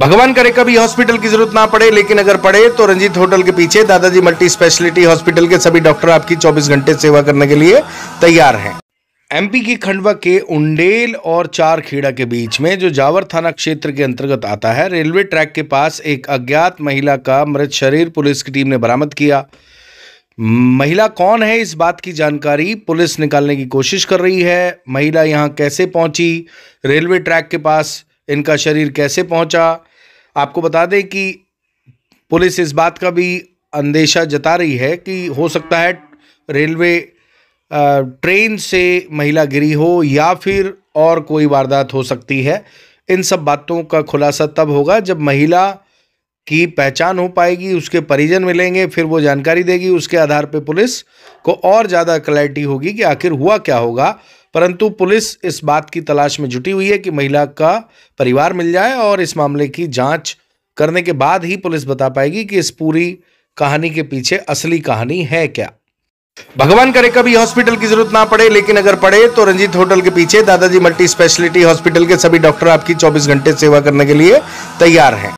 भगवान करे कभी हॉस्पिटल की जरूरत ना पड़े लेकिन अगर पड़े तो रंजीत होटल के पीछे दादाजी मल्टी स्पेशलिटी हॉस्पिटल के सभी डॉक्टर आपकी 24 घंटे सेवा करने के लिए तैयार हैं एमपी की खंडवा के उंडेल और चार खेड़ा के बीच में जो जावर थाना क्षेत्र के अंतर्गत आता है रेलवे ट्रैक के पास एक अज्ञात महिला का मृत शरीर पुलिस की टीम ने बरामद किया महिला कौन है इस बात की जानकारी पुलिस निकालने की कोशिश कर रही है महिला यहाँ कैसे पहुंची रेलवे ट्रैक के पास इनका शरीर कैसे पहुंचा आपको बता दें कि पुलिस इस बात का भी अंदेशा जता रही है कि हो सकता है रेलवे ट्रेन से महिला गिरी हो या फिर और कोई वारदात हो सकती है इन सब बातों का खुलासा तब होगा जब महिला की पहचान हो पाएगी उसके परिजन मिलेंगे फिर वो जानकारी देगी उसके आधार पर पुलिस को और ज़्यादा क्लैरिटी होगी कि आखिर हुआ क्या होगा परंतु पुलिस इस बात की तलाश में जुटी हुई है कि महिला का परिवार मिल जाए और इस मामले की जांच करने के बाद ही पुलिस बता पाएगी कि इस पूरी कहानी के पीछे असली कहानी है क्या भगवान करे कभी हॉस्पिटल की जरूरत ना पड़े लेकिन अगर पड़े तो रंजीत होटल के पीछे दादाजी मल्टी स्पेशलिटी हॉस्पिटल के सभी डॉक्टर आपकी 24 घंटे सेवा करने के लिए तैयार हैं